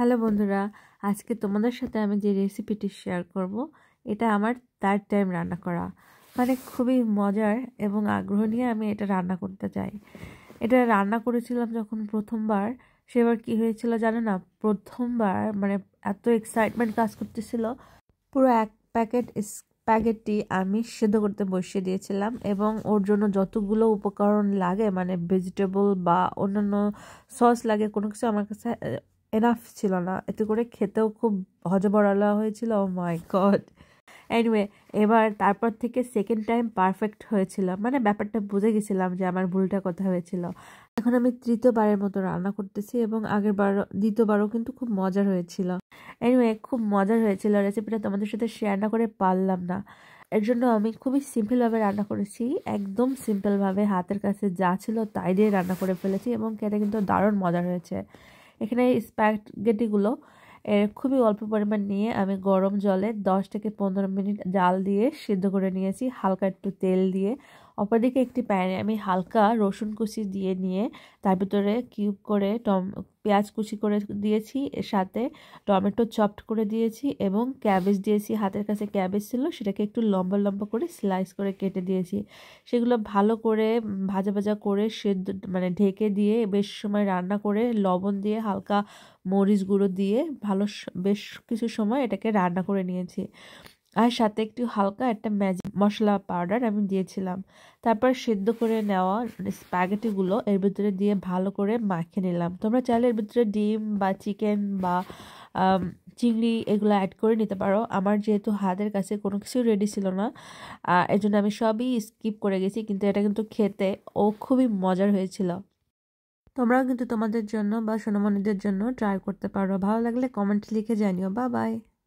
hello বন্ধুরা আজকে তোমাদের সাথে আমি যে রেসিপিটি শেয়ার করব এটা আমার থার্ড টাইম রান্না করা মানে খুবই মজার এবং আগ্রহ নিয়ে আমি এটা রান্না করতে চাই এটা রান্না করেছিলাম যখন প্রথমবার সেবার কি হয়েছিল জানো না প্রথমবার মানে এত এক্সাইটমেন্ট কাজ করতেছিল পুরো এক প্যাকেট প্যাকেটটি আমি সেদ্ধ করতে বসিয়ে দিয়েছিলাম এবং ওর জন্য যতগুলো উপকরণ লাগে মানে ভেজিটেবল বা অন্যান্য সস লাগে কোনো কিছু আমার কাছে এনাফ ছিল না এতে করে খেতেও খুব হজবরালা হয়েছিল ও মাই গড এনিওয়ে এবার তারপর থেকে সেকেন্ড টাইম পারফেক্ট হয়েছিল মানে ব্যাপারটা বুঝে গেছিলাম যে আমার ভুলটা কথা হয়েছিল এখন আমি তৃতীয়বারের মতো রান্না করতেছি এবং আগের বার দ্বিতীয়বারও কিন্তু খুব মজার হয়েছিল এনিওয়ে খুব মজার হয়েছিল রেসিপিটা তোমাদের সাথে শেয়ার না করে পারলাম না এর জন্য আমি খুবই সিম্পলভাবে রান্না করেছি একদম সিম্পলভাবে হাতের কাছে যা ছিল তাই দিয়ে রান্না করে ফেলেছি এবং খেতে কিন্তু দারুণ মজা হয়েছে এখানে স্প্যাগেটিগুলো খুবই অল্প পরিমাণ নিয়ে আমি গরম জলে দশ থেকে পনেরো মিনিট জাল দিয়ে সিদ্ধ করে নিয়েছি হালকা একটু তেল দিয়ে অপরদিকে একটি প্যানে আমি হালকা রসুন কুচি দিয়ে নিয়ে তার ভিতরে কিউব করে টম পেঁয়াজ কুচি করে দিয়েছি এর সাথে টমেটো চপড করে দিয়েছি এবং ক্যাবেজ দিয়েছি হাতের কাছে ক্যাবেজ ছিল সেটাকে একটু লম্বা লম্বা করে স্লাইস করে কেটে দিয়েছি সেগুলো ভালো করে ভাজা ভাজা করে সেদ্ধ মানে ঢেকে দিয়ে বেশ সময় রান্না করে লবণ দিয়ে হালকা মরিচ গুঁড়ো দিয়ে ভালো বেশ কিছু সময় এটাকে রান্না করে নিয়েছি আর সাথে একটু হালকা একটা ম্যাজিক মশলা পাউডার আমি দিয়েছিলাম তারপর সেদ্ধ করে নেওয়া স্প্যাগেটিগুলো এর ভিতরে দিয়ে ভালো করে মাখিয়ে নিলাম তোমরা চাইলে এর ভিতরে ডিম বা চিকেন বা চিংড়ি এগুলো অ্যাড করে নিতে পারো আমার যেহেতু হাতের কাছে কোনো কিছু রেডি ছিল না এর জন্য আমি সবই স্কিপ করে গেছি কিন্তু এটা কিন্তু খেতে ও খুবই মজার হয়েছিল তোমরাও কিন্তু তোমাদের জন্য বা সোনামণিদের জন্য ট্রাই করতে পারো ভালো লাগলে কমেন্ট লিখে জানিও বা বাই